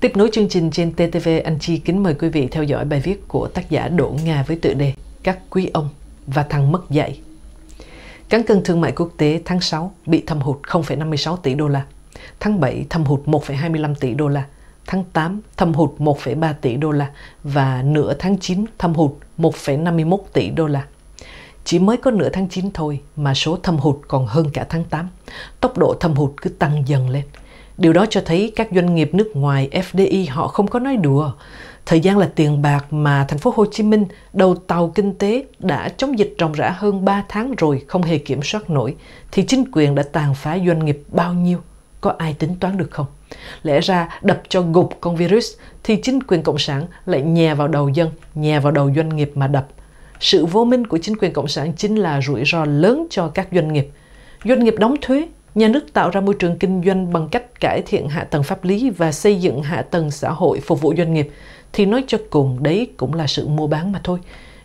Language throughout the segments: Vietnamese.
Tiếp nối chương trình trên TTV, anh Chi kính mời quý vị theo dõi bài viết của tác giả Đỗ Nga với tựa đề Các quý ông và thằng mất dạy. Cán cân thương mại quốc tế tháng 6 bị thâm hụt 0,56 tỷ đô la, tháng 7 thâm hụt 1,25 tỷ đô la, tháng 8 thâm hụt 1,3 tỷ đô la và nửa tháng 9 thâm hụt 1,51 tỷ đô la. Chỉ mới có nửa tháng 9 thôi mà số thâm hụt còn hơn cả tháng 8. Tốc độ thâm hụt cứ tăng dần lên. Điều đó cho thấy các doanh nghiệp nước ngoài FDI họ không có nói đùa. Thời gian là tiền bạc mà thành phố Hồ Chí Minh đầu tàu kinh tế đã chống dịch ròng rã hơn 3 tháng rồi không hề kiểm soát nổi thì chính quyền đã tàn phá doanh nghiệp bao nhiêu có ai tính toán được không? Lẽ ra đập cho gục con virus thì chính quyền Cộng sản lại nhè vào đầu dân, nhè vào đầu doanh nghiệp mà đập. Sự vô minh của chính quyền Cộng sản chính là rủi ro lớn cho các doanh nghiệp. Doanh nghiệp đóng thuế, nhà nước tạo ra môi trường kinh doanh bằng cách cải thiện hạ tầng pháp lý và xây dựng hạ tầng xã hội phục vụ doanh nghiệp thì nói cho cùng đấy cũng là sự mua bán mà thôi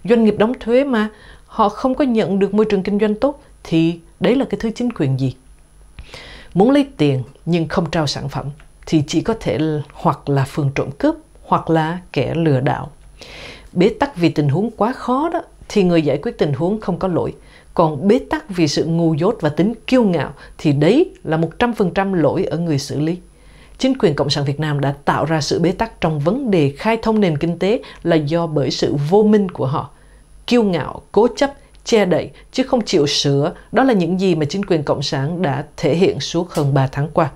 doanh nghiệp đóng thuế mà họ không có nhận được môi trường kinh doanh tốt thì đấy là cái thứ chính quyền gì Muốn lấy tiền nhưng không trao sản phẩm thì chỉ có thể hoặc là phường trộm cướp hoặc là kẻ lừa đảo. Bế tắc vì tình huống quá khó đó thì người giải quyết tình huống không có lỗi. Còn bế tắc vì sự ngu dốt và tính kiêu ngạo thì đấy là 100% lỗi ở người xử lý. Chính quyền Cộng sản Việt Nam đã tạo ra sự bế tắc trong vấn đề khai thông nền kinh tế là do bởi sự vô minh của họ. Kiêu ngạo, cố chấp, che đậy chứ không chịu sửa. Đó là những gì mà chính quyền Cộng sản đã thể hiện suốt hơn 3 tháng qua.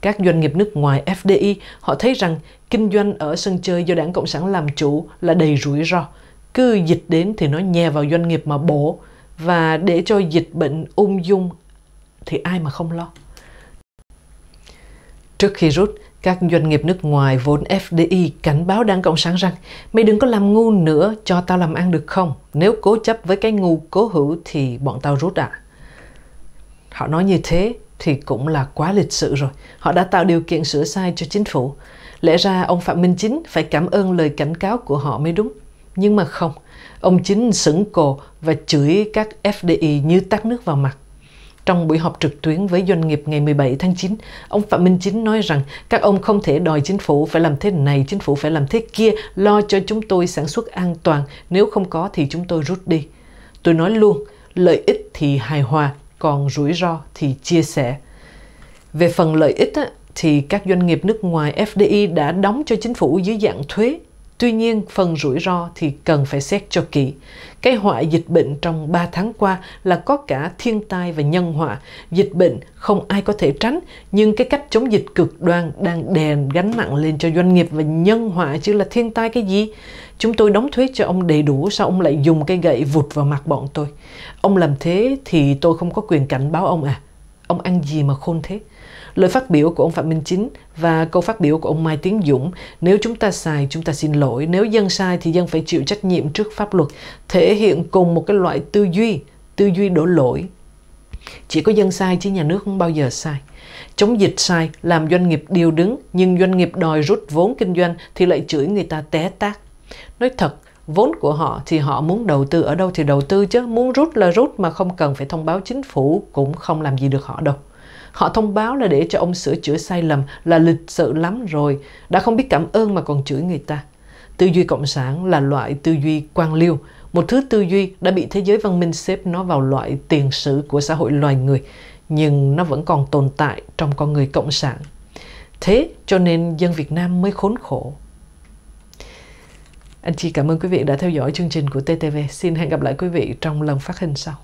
Các doanh nghiệp nước ngoài FDI, họ thấy rằng kinh doanh ở sân chơi do đảng Cộng sản làm chủ là đầy rủi ro. Cứ dịch đến thì nó nhè vào doanh nghiệp mà bổ và để cho dịch bệnh ung dung thì ai mà không lo. Trước khi rút, các doanh nghiệp nước ngoài vốn FDI cảnh báo Đảng Cộng sản rằng mày đừng có làm ngu nữa cho tao làm ăn được không? Nếu cố chấp với cái ngu cố hữu thì bọn tao rút ạ. À. Họ nói như thế thì cũng là quá lịch sự rồi. Họ đã tạo điều kiện sửa sai cho chính phủ. Lẽ ra ông Phạm Minh Chính phải cảm ơn lời cảnh cáo của họ mới đúng. Nhưng mà không, ông Chính sững cồ và chửi các FDI như tắt nước vào mặt. Trong buổi họp trực tuyến với doanh nghiệp ngày 17 tháng 9, ông Phạm Minh Chính nói rằng các ông không thể đòi chính phủ phải làm thế này, chính phủ phải làm thế kia, lo cho chúng tôi sản xuất an toàn, nếu không có thì chúng tôi rút đi. Tôi nói luôn, lợi ích thì hài hòa, còn rủi ro thì chia sẻ. Về phần lợi ích thì các doanh nghiệp nước ngoài FDI đã đóng cho chính phủ dưới dạng thuế Tuy nhiên, phần rủi ro thì cần phải xét cho kỹ. Cái họa dịch bệnh trong 3 tháng qua là có cả thiên tai và nhân họa. Dịch bệnh không ai có thể tránh, nhưng cái cách chống dịch cực đoan đang đè gánh nặng lên cho doanh nghiệp và nhân họa chứ là thiên tai cái gì. Chúng tôi đóng thuế cho ông đầy đủ, sao ông lại dùng cái gậy vụt vào mặt bọn tôi? Ông làm thế thì tôi không có quyền cảnh báo ông à? Ông ăn gì mà khôn thế? Lời phát biểu của ông Phạm Minh Chính và câu phát biểu của ông Mai Tiến Dũng Nếu chúng ta sai, chúng ta xin lỗi. Nếu dân sai thì dân phải chịu trách nhiệm trước pháp luật. Thể hiện cùng một cái loại tư duy, tư duy đổ lỗi. Chỉ có dân sai chứ nhà nước không bao giờ sai. Chống dịch sai, làm doanh nghiệp điều đứng, nhưng doanh nghiệp đòi rút vốn kinh doanh thì lại chửi người ta té tác. Nói thật, vốn của họ thì họ muốn đầu tư ở đâu thì đầu tư chứ muốn rút là rút mà không cần phải thông báo chính phủ cũng không làm gì được họ đâu họ thông báo là để cho ông sửa chữa sai lầm là lịch sự lắm rồi đã không biết cảm ơn mà còn chửi người ta tư duy cộng sản là loại tư duy quan liêu một thứ tư duy đã bị thế giới văn minh xếp nó vào loại tiền sử của xã hội loài người nhưng nó vẫn còn tồn tại trong con người cộng sản thế cho nên dân việt nam mới khốn khổ anh chị cảm ơn quý vị đã theo dõi chương trình của TTV. Xin hẹn gặp lại quý vị trong lần phát hình sau.